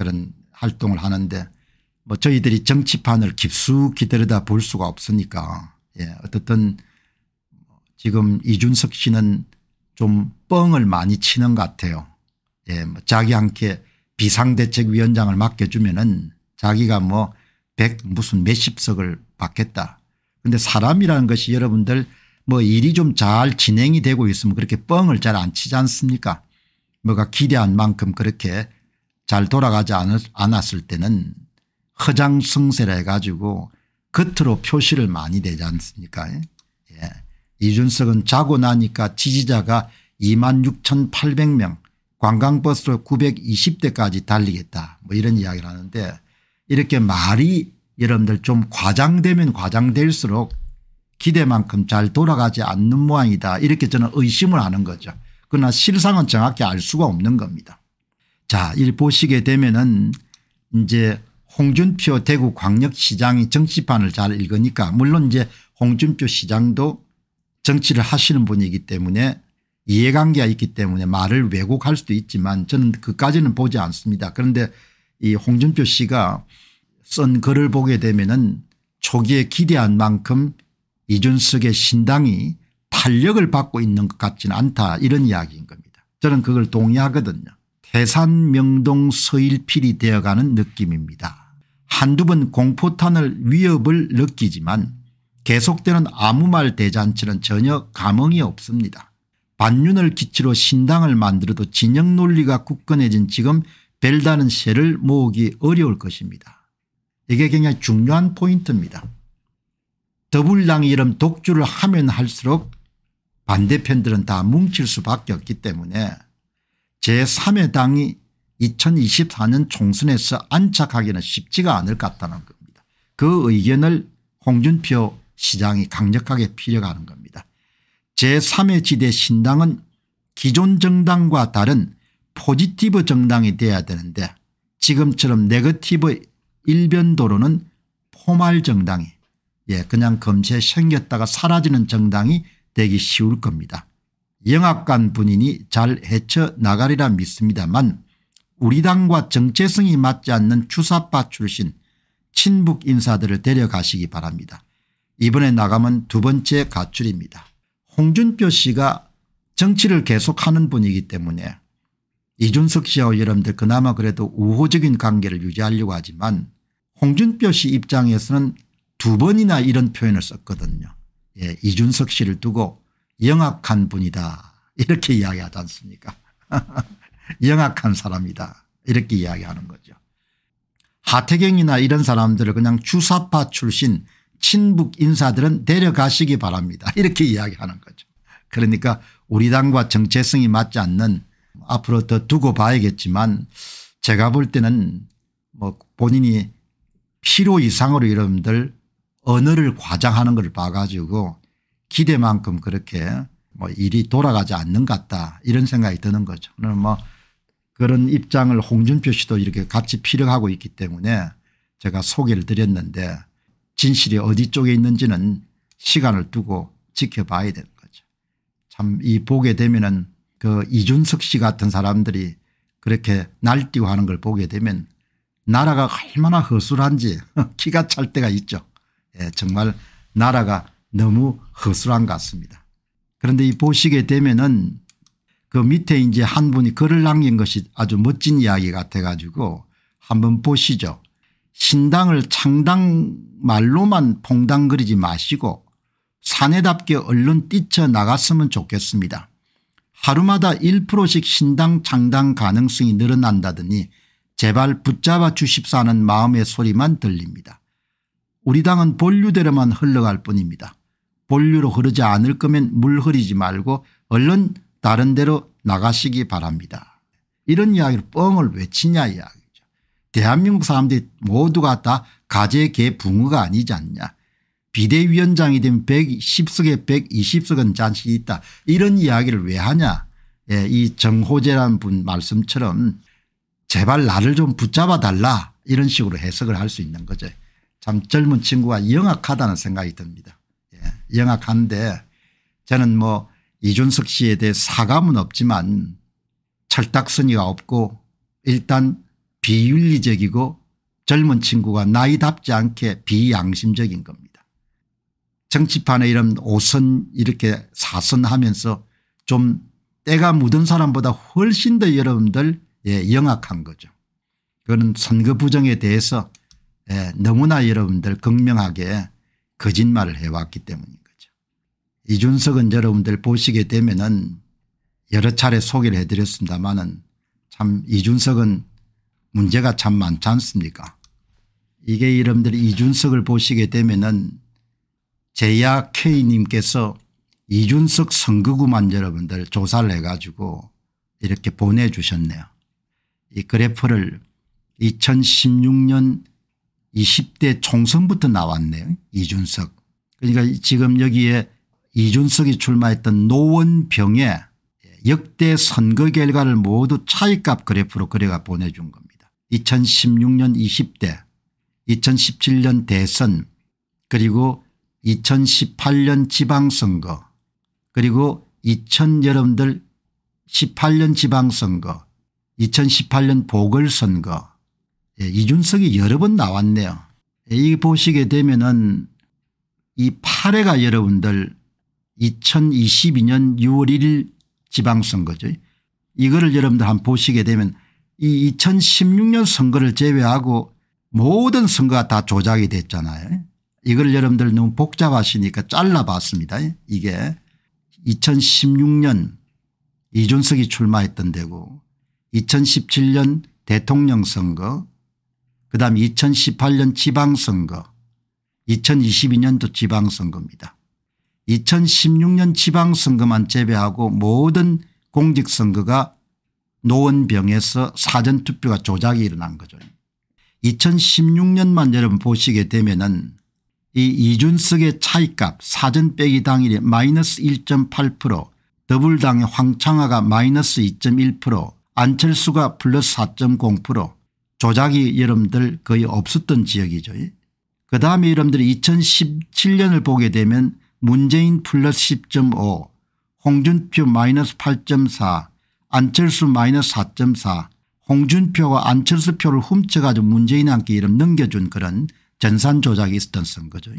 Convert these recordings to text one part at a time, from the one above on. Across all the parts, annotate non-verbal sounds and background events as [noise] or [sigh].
그런 활동을 하는데 뭐 저희들이 정치판을 깊숙이 들여다 볼 수가 없으니까 예 어떻든 지금 이준석 씨는 좀 뻥을 많이 치는 것 같아요. 예뭐 자기한테 비상대책위원장을 맡겨주면은 자기가 뭐 백 무슨 몇십석을 받겠다. 근데 사람이라는 것이 여러분들 뭐 일이 좀 잘 진행이 되고 있으면 그렇게 뻥을 잘 안 치지 않습니까 뭐가 기대한 만큼 그렇게 잘 돌아가지 않았을 때는 허장승세라 해가지고 겉으로 표시를 많이 되지 않습니까 예. 예. 이준석은 자고 나니까 지지자가 2만 6,800명 관광버스로 920대까지 달리겠다 뭐 이런 이야기를 하는데 이렇게 말이 여러분들 좀 과장되면 과장될수록 기대만큼 잘 돌아가지 않는 모양이다 이렇게 저는 의심을 하는 거죠. 그러나 실상은 정확히 알 수가 없는 겁니다. 자, 이 보시게 되면은 이제 홍준표 대구 광역시장이 정치판을 잘 읽으니까 물론 이제 홍준표 시장도 정치를 하시는 분이기 때문에 이해관계가 있기 때문에 말을 왜곡할 수도 있지만 저는 그까지는 보지 않습니다. 그런데 이 홍준표 씨가 쓴 글을 보게 되면은 초기에 기대한 만큼 이준석의 신당이 탄력을 받고 있는 것 같지는 않다 이런 이야기인 겁니다. 저는 그걸 동의하거든요. 해산명동 서일필이 되어가는 느낌입니다. 한두 번 공포탄을 위협을 느끼지만 계속되는 아무 말 대잔치는 전혀 감흥이 없습니다. 반윤을 기치로 신당을 만들어도 진영 논리가 굳건해진 지금 별다른 세를 모으기 어려울 것입니다. 이게 굉장히 중요한 포인트입니다. 더불당이 이런 독주를 하면 할수록 반대편들은 다 뭉칠 수밖에 없기 때문에 제3의 당이 2024년 총선에서 안착하기는 쉽지가 않을 것 같다는 겁니다. 그 의견을 홍준표 시장이 강력하게 필요하는 겁니다. 제3의 지대 신당은 기존 정당과 다른 포지티브 정당이 돼야 되는데 지금처럼 네거티브 일변도로는 포말 정당이 예 그냥 검체에 생겼다가 사라지는 정당이 되기 쉬울 겁니다. 영악관 본인이 잘 헤쳐나가리라 믿습니다만 우리 당과 정체성이 맞지 않는 추사파 출신 친북 인사들을 데려가시기 바랍니다. 이번에 나가면 두 번째 가출입니다. 홍준표 씨가 정치를 계속하는 분이기 때문에 이준석 씨와 여러분들 그나마 그래도 우호적인 관계를 유지하려고 하지만 홍준표 씨 입장에서는 두 번이나 이런 표현을 썼거든요. 예, 이준석 씨를 두고 영악한 분이다 이렇게 이야기하지 않습니까 [laughs] 영악한 사람이다 이렇게 이야기하는 거죠. 하태경이나 이런 사람들을 그냥 주사파 출신 친북 인사들은 데려가시기 바랍니다 [laughs] 이렇게 이야기하는 거죠. 그러니까 우리 당과 정체성이 맞지 않는 앞으로 더 두고 봐야겠지만 제가 볼 때는 뭐 본인이 필요 이상으로 여러분들 언어를 과장하는 걸 봐가지고 기대만큼 그렇게 뭐 일이 돌아가지 않는 것 같다 이런 생각이 드는 거죠. 그는 뭐 그런 입장을 홍준표 씨도 이렇게 같이 피력하고 있기 때문에 제가 소개를 드렸는데 진실이 어디 쪽에 있는지는 시간을 두고 지켜봐야 되는 거죠. 참 이 보게 되면은 그 이준석 씨 같은 사람들이 그렇게 날뛰고 하는 걸 보게 되면 나라가 얼마나 허술한지 [laughs] 기가 찰 때가 있죠. 예, 정말 나라가 너무 허술한 것 같습니다. 그런데 이 보시게 되면은 그 밑에 이제 한 분이 글을 남긴 것이 아주 멋진 이야기 같아 가지고 한번 보시죠. 신당을 창당 말로만 퐁당거리지 마시고 사내답게 얼른 뛰쳐 나갔으면 좋겠습니다. 하루마다 1%씩 신당 창당 가능성이 늘어난다더니 제발 붙잡아 주십사는 마음의 소리만 들립니다. 우리 당은 본류대로만 흘러갈 뿐입니다. 본류로 흐르지 않을 거면 물 흐리지 말고 얼른 다른 데로 나가시기 바랍니다. 이런 이야기를 뻥을 외치냐 이야기죠. 대한민국 사람들이 모두가 다 가재개 붕어가 아니지 않냐. 비대위원장이 되면 110석에 120석은 잔씩 있다. 이런 이야기를 왜 하냐. 예, 이 정호재라는 분 말씀처럼 제발 나를 좀 붙잡아 달라 이런 식으로 해석을 할 수 있는 거죠. 참 젊은 친구가 영악하다는 생각이 듭니다. 예, 영악한데 저는 뭐 이준석 씨에 대해 사감은 없지만 철딱선이가 없고 일단 비윤리적이고 젊은 친구가 나이답지 않게 비양심적인 겁니다. 정치판에 이런 5선 이렇게 4선 하면서 좀 때가 묻은 사람보다 훨씬 더 여러분들 예, 영악한 거죠. 그거는 선거 부정에 대해서 예, 너무나 여러분들 극명하게 거짓말을 해왔기 때문인 거죠. 이준석은 여러분들 보시게 되면 은 여러 차례 소개를 해드렸습니다만 참 이준석은 문제가 참 많지 않습니까 이게 여러분들 이준석을 보시게 되면 은 제야 K님께서 이준석 선거구만 여러분들 조사를 해가지고 이렇게 보내주셨네요. 이 그래프를 2016년 20대 총선부터 나왔네요 이준석. 그러니까 지금 여기에 이준석이 출마했던 노원병에 역대 선거 결과를 모두 차이값 그래프로 그래가 보내준 겁니다. 2016년 20대 2017년 대선 그리고 2018년 지방선거 그리고 2000 여러분들 18년 지방선거 2018년 보궐선거 예, 이준석이 여러 번 나왔네요. 예, 이 보시게 되면은 이 8회가 여러분들 2022년 6월 1일 지방선거죠. 이거를 여러분들 한 번 보시게 되면 이 2016년 선거를 제외하고 모든 선거가 다 조작이 됐잖아요. 이걸 여러분들 너무 복잡하시니까 잘라봤습니다. 이게 2016년 이준석이 출마했던 데고 2017년 대통령 선거 그다음 2018년 지방선거 2022년도 지방선거입니다. 2016년 지방선거만 제외하고 모든 공직선거가 노원병에서 사전투표가 조작이 일어난 거죠. 2016년만 여러분 보시게 되면 은이 이준석의 차이값 사전 빼기 당일에 마이너스 1.8% 더블당의 황창하가 마이너스 2.1% 안철수가 플러스 4.0% 조작이 여러분들 거의 없었던 지역이죠. 그다음에 여러분들 이 2017년을 보게 되면 문재인 플러스 10.5 홍준표 마이너스 8.4 안철수 마이너스 4.4 홍준표가 안철수 표를 훔쳐가지고 문재인한테 이름 넘겨준 그런 전산 조작이 있었던 선거죠.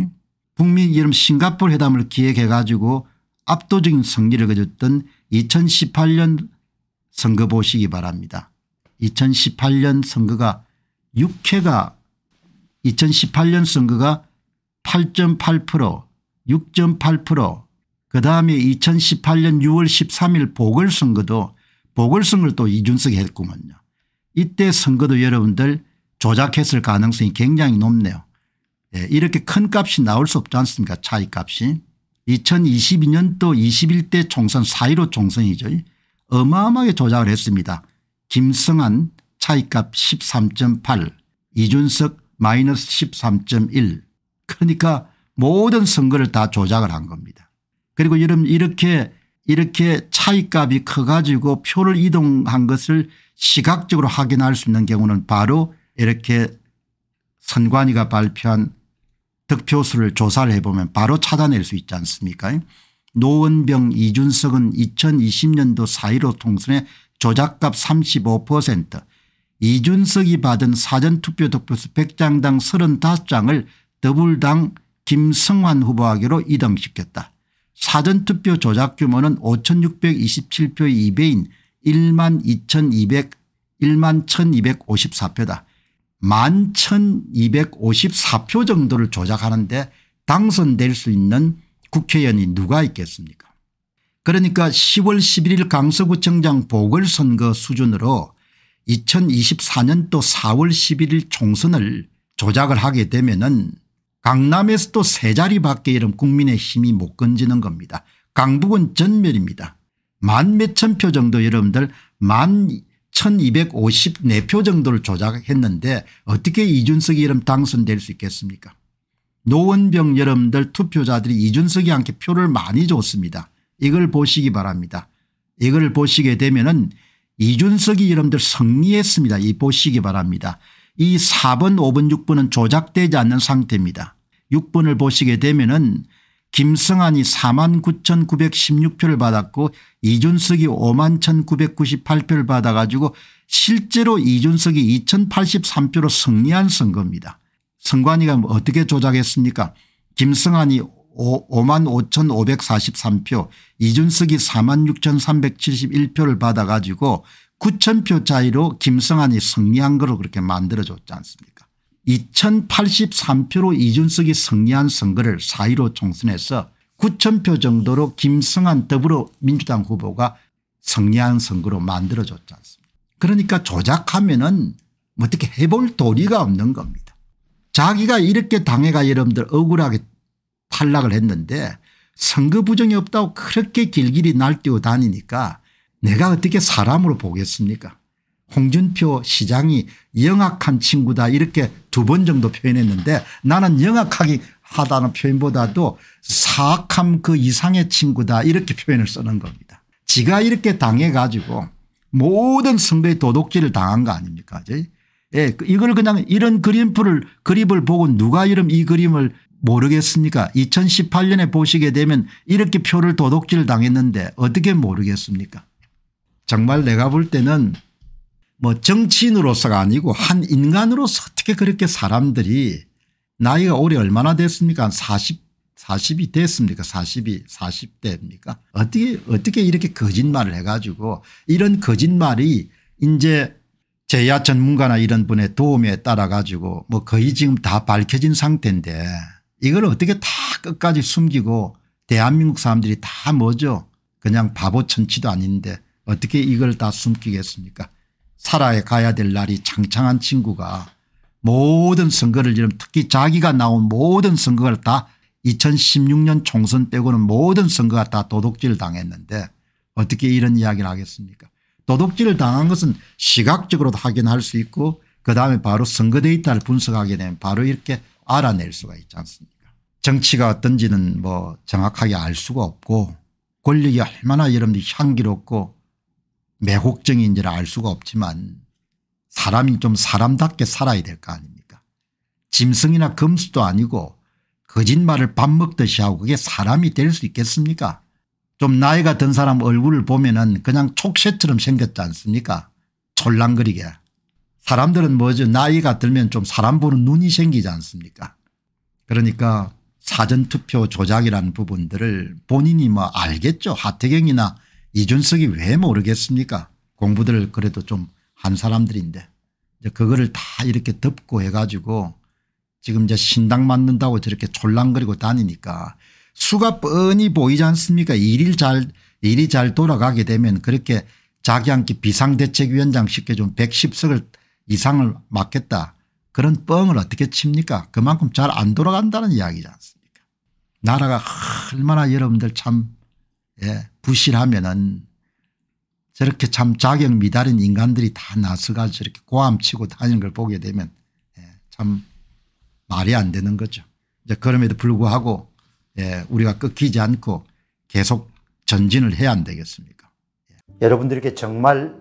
북미 이름 싱가포르 회담을 기획해 가지고 압도적인 승리를 거뒀던 2018년 선거 보시기 바랍니다. 2018년 선거가 6회가 2018년 선거가 8.8% 6.8%그 다음에 2018년 6월 13일 보궐선거도 보궐선거를 또 이준석이 했구먼요. 이때 선거도 여러분들 조작했을 가능성이 굉장히 높네요. 예, 이렇게 큰 값이 나올 수 없지 않습니까 차이값이. 2022년도 21대 총선 4.15 총선이죠. 어마어마하게 조작을 했습니다. 김성한 차이값 13.8 이준석 마이너스 13.1 그러니까 모든 선거를 다 조작을 한 겁니다. 그리고 여러분 이렇게 이렇게 차이값이 커가지고 표를 이동한 것을 시각적으로 확인할 수 있는 경우는 바로 이렇게 선관위가 발표한 득표수를 조사를 해보면 바로 찾아낼 수 있지 않습니까 노원병 이준석은 2020년도 4.15 통선에 조작값 35% 이준석이 받은 사전투표 득표수 100장당 35장을 더블당 김성환 후보하기로 이동시켰다. 사전투표 조작 규모는 5627표의 2배인 1만 2200 1만 1254표다. 1만 1254표 정도를 조작하는데 당선될 수 있는 국회의원이 누가 있겠습니까 그러니까 10월 11일 강서구청장 보궐선거 수준으로 2024년도 4월 11일 총선을 조작을 하게 되면 은 강남에서 또 세 자리밖에 이런 국민의힘이 못 건지는 겁니다. 강북은 전멸입니다. 만 몇천 표 정도 여러분들 만 1254표 정도를 조작했는데 어떻게 이준석이 이름 당선될 수 있겠습니까 노원병 여러분들 투표자들이 이준석이한테 표를 많이 줬습니다. 이걸 보시기 바랍니다. 이걸 보시게 되면은 이준석이 여러분들 승리했습니다. 이 보시기 바랍니다. 이 4번 5번 6번은 조작되지 않는 상태입니다. 6번을 보시게 되면은 김성환이 4만 9,916표를 받았고 이준석이 5만 1,998표를 받아가지고 실제로 이준석이 2,083표로 승리한 선거입니다. 선관위가 어떻게 조작했습니까? 김성환이 5만 5,543표 이준석이 4만 6,371표를 받아가지고 9,000표 차이로 김성한이 승리한 거로 그렇게 만들어줬지 않습니까 2,083표로 이준석이 승리한 선거를 4.15 총선에서 9,000표 정도로 김성한 더불어민주당 후보가 승리한 선거로 만들어줬지 않습니까 그러니까 조작하면 은 어떻게 해볼 도리가 없는 겁니다. 자기가 이렇게 당해가 여러분들 억울하게 탈락을 했는데 선거 부정이 없다고 그렇게 길길이 날뛰어 다니니까 내가 어떻게 사람으로 보겠습니까 홍준표 시장이 영악한 친구다 이렇게 두 번 정도 표현했는데 나는 영악하기 하다는 표현보다도 사악함 그 이상의 친구다 이렇게 표현을 쓰는 겁니다. 지가 이렇게 당해 가지고 모든 선거의 도둑질을 당한 거 아닙니까 예, 그 이걸 그냥 이런 그림을 그립을 보고 누가 이름 이 그림을 모르겠습니까 2018년에 보시게 되면 이렇게 표를 도둑질 당했는데 어떻게 모르겠습니까 정말 내가 볼 때는 뭐 정치인으로서가 아니고 한 인간으로서 어떻게 그렇게 사람들이 나이가 올해 얼마나 됐습니까 한 40, 40이 됐습니까 40이 40대입니까 어떻게 어떻게 이렇게 거짓말을 해가지고 이런 거짓말이 이제 제야 전문가나 이런 분의 도움에 따라 가지고 뭐 거의 지금 다 밝혀진 상태인데 이걸 어떻게 다 끝까지 숨기고 대한민국 사람들이 다 뭐죠 그냥 바보 천치도 아닌데 어떻게 이걸 다 숨기겠습니까 살아가야 될 날이 창창한 친구가 모든 선거를 지금 특히 자기가 나온 모든 선거를 다 2016년 총선 빼고는 모든 선거가 다 도둑질 당했는데 어떻게 이런 이야기를 하겠습니까 도둑질을 당한 것은 시각적으로도 확인할 수 있고 그다음에 바로 선거 데이터를 분석하게 되면 바로 이렇게 알아낼 수가 있지 않습니까 정치가 던지는 뭐 정확하게 알 수가 없고 권력이 얼마나 여러분들 향기롭고 매혹적인지를 알 수가 없지만 사람이 좀 사람답게 살아야 될 거 아닙니까 짐승이나 금수도 아니고 거짓말을 밥 먹듯이 하고 그게 사람이 될 수 있겠습니까 좀 나이가 든 사람 얼굴을 보면 은 그냥 촉새처럼 생겼지 않습니까 촐랑거리게 사람들은 뭐죠 나이가 들면 좀 사람 보는 눈이 생기지 않습니까 그러니까 사전투표 조작이라는 부분들을 본인이 뭐 알겠죠 하태경이나 이준석이 왜 모르겠습니까 공부들을 그래도 좀 한 사람들인데 이제 그거를 다 이렇게 덮고 해가지고 지금 이제 신당 만든다고 저렇게 졸랑거리고 다니니까 수가 뻔히 보이지 않습니까 일이 잘 일이 잘 돌아가게 되면 그렇게 자기 한테 비상대책위원장 쉽게 좀 110석을 이상을 막겠다 그런 뻥을 어떻게 칩니까 그만큼 잘 안 돌아간다는 이야기지 않습니까 나라가 얼마나 여러분들 참 예, 부실하면 은 저렇게 참 자격 미달인 인간들이 다 나서가 저렇게 고함치고 다니는 걸 보게 되면 예, 참 말이 안 되는 거죠. 이제 그럼에도 불구하고 예, 우리가 끊기지 않고 계속 전진을 해야 안 되겠습니까? 여러분들께 정말